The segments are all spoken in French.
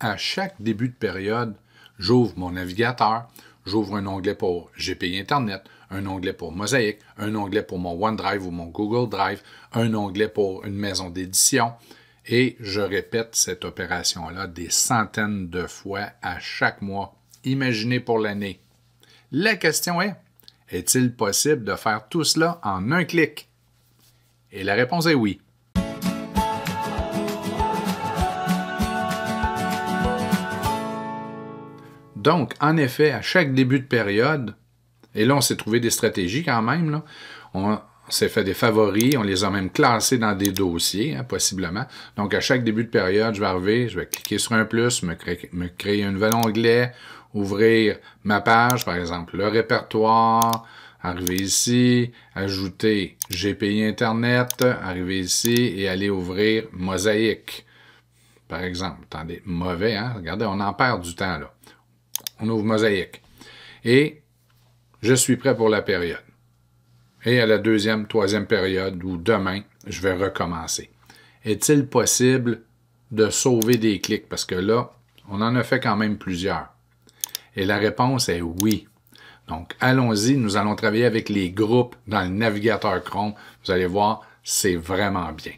à chaque début de période, j'ouvre mon navigateur, j'ouvre un onglet pour GPI Internet, un onglet pour Mosaic, un onglet pour mon OneDrive ou mon Google Drive, un onglet pour une maison d'édition. Et je répète cette opération-là des centaines de fois à chaque mois. Imaginez pour l'année. La question est, est-il possible de faire tout cela en un clic? Et la réponse est oui. Donc, en effet, à chaque début de période, et là, on s'est trouvé des stratégies quand même, on, s'est fait des favoris, on les a même classés dans des dossiers, hein, possiblement. Donc, à chaque début de période, je vais arriver, je vais cliquer sur un plus, me créer, me créer un nouvel onglet, ouvrir ma page, par exemple, le répertoire, arriver ici, ajouter GPI Internet, arriver ici et aller ouvrir Mosaïque, par exemple. Attendez, mauvais, hein? Regardez, on en perd du temps, là on ouvre mosaïque. Et je suis prêt pour la période. Et à la deuxième, troisième période, ou demain, je vais recommencer. Est-il possible de sauver des clics? Parce que là, on en a fait quand même plusieurs. Et la réponse est oui. Donc, allons-y, nous allons travailler avec les groupes dans le navigateur Chrome. Vous allez voir, c'est vraiment bien.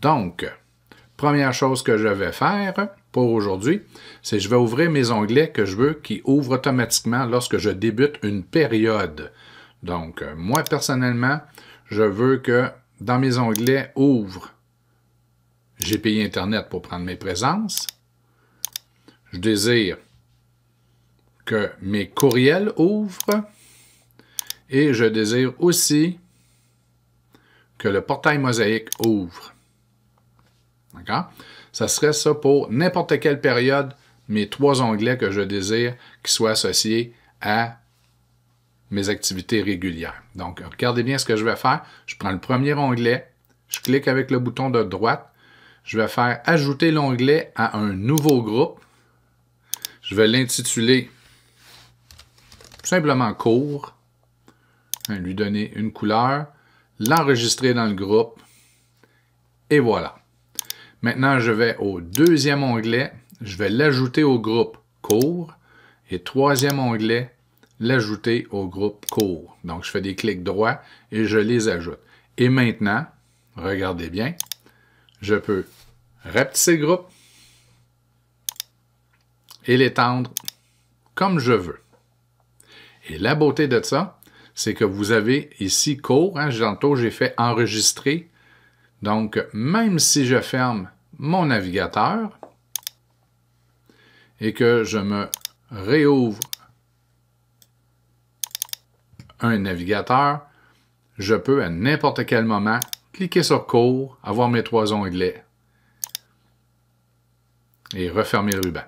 Donc, première chose que je vais faire, aujourd'hui, c'est je vais ouvrir mes onglets que je veux qui ouvrent automatiquement lorsque je débute une période. Donc, euh, moi, personnellement, je veux que dans mes onglets ouvre j'ai payé Internet pour prendre mes présences. Je désire que mes courriels ouvrent. Et je désire aussi que le portail mosaïque ouvre. D'accord? Ça serait ça pour n'importe quelle période, mes trois onglets que je désire qui soient associés à mes activités régulières. Donc, regardez bien ce que je vais faire. Je prends le premier onglet, je clique avec le bouton de droite, je vais faire ajouter l'onglet à un nouveau groupe. Je vais l'intituler simplement cours, hein, lui donner une couleur, l'enregistrer dans le groupe, et voilà. Maintenant, je vais au deuxième onglet, je vais l'ajouter au groupe cours et troisième onglet, l'ajouter au groupe cours. Donc, je fais des clics droits et je les ajoute. Et maintenant, regardez bien, je peux rapetisser ces groupe et l'étendre comme je veux. Et la beauté de ça, c'est que vous avez ici cours, hein, j'ai fait enregistrer, donc, même si je ferme mon navigateur et que je me réouvre un navigateur, je peux à n'importe quel moment cliquer sur cours, avoir mes trois onglets et refermer le ruban.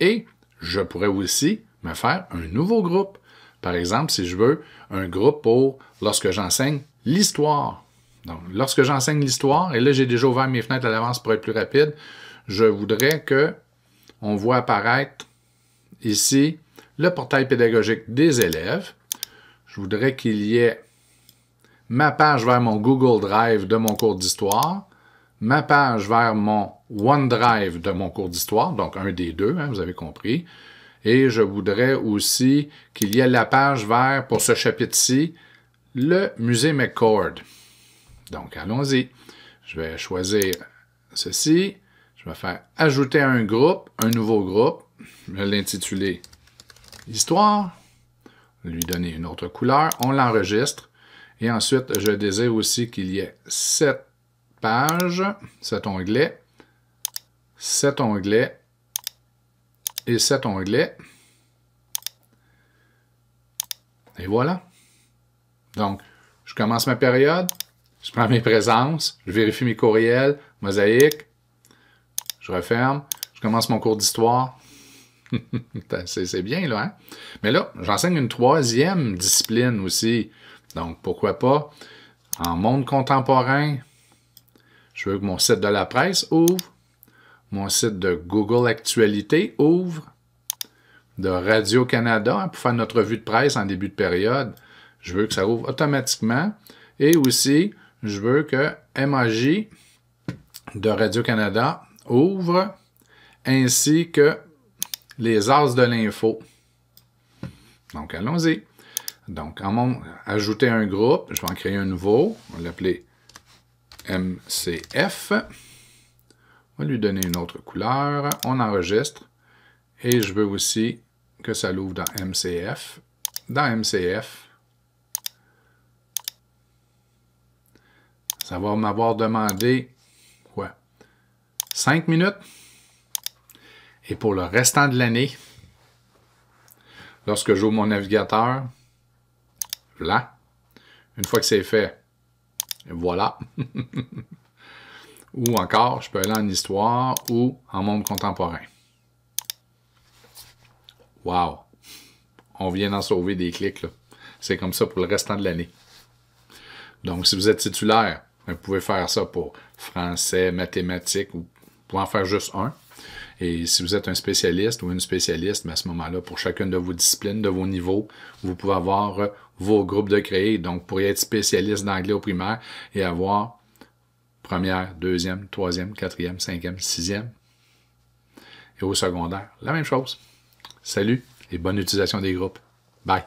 Et je pourrais aussi me faire un nouveau groupe par exemple, si je veux un groupe pour lorsque j'enseigne l'histoire. Donc, lorsque j'enseigne l'histoire, et là, j'ai déjà ouvert mes fenêtres à l'avance pour être plus rapide, je voudrais que on voit apparaître ici le portail pédagogique des élèves. Je voudrais qu'il y ait ma page vers mon Google Drive de mon cours d'histoire, ma page vers mon OneDrive de mon cours d'histoire, donc un des deux, hein, vous avez compris. Et je voudrais aussi qu'il y ait la page vert pour ce chapitre-ci, le musée McCord. Donc, allons-y. Je vais choisir ceci. Je vais faire « Ajouter un groupe », un nouveau groupe. Je vais l'intituler « Histoire ». Lui donner une autre couleur. On l'enregistre. Et ensuite, je désire aussi qu'il y ait cette page, cet onglet, cet onglet et cet onglet. Et voilà. Donc, je commence ma période, je prends mes présences, je vérifie mes courriels, mosaïque, je referme, je commence mon cours d'histoire. c'est bien, là. Hein? Mais là, j'enseigne une troisième discipline aussi. Donc, pourquoi pas, en monde contemporain, je veux que mon site de la presse ouvre mon site de Google Actualité ouvre, de Radio-Canada pour faire notre revue de presse en début de période. Je veux que ça ouvre automatiquement. Et aussi, je veux que MAJ de Radio-Canada ouvre, ainsi que les As de l'info. Donc, allons-y. Donc, en mon, ajouter un groupe, je vais en créer un nouveau, on va l'appeler MCF. On va lui donner une autre couleur. On enregistre. Et je veux aussi que ça l'ouvre dans MCF. Dans MCF, ça va m'avoir demandé quoi? 5 minutes. Et pour le restant de l'année, lorsque j'ouvre mon navigateur, là, une fois que c'est fait, voilà. ou encore je peux aller en histoire ou en monde contemporain. Wow! On vient d'en sauver des clics. C'est comme ça pour le restant de l'année. Donc, si vous êtes titulaire, ben, vous pouvez faire ça pour français, mathématiques, ou vous en faire juste un. Et si vous êtes un spécialiste ou une spécialiste, mais ben, à ce moment-là, pour chacune de vos disciplines, de vos niveaux, vous pouvez avoir vos groupes de créés. Donc, vous pourriez être spécialiste d'anglais au primaire et avoir Première, deuxième, troisième, quatrième, cinquième, sixième. Et au secondaire, la même chose. Salut et bonne utilisation des groupes. Bye.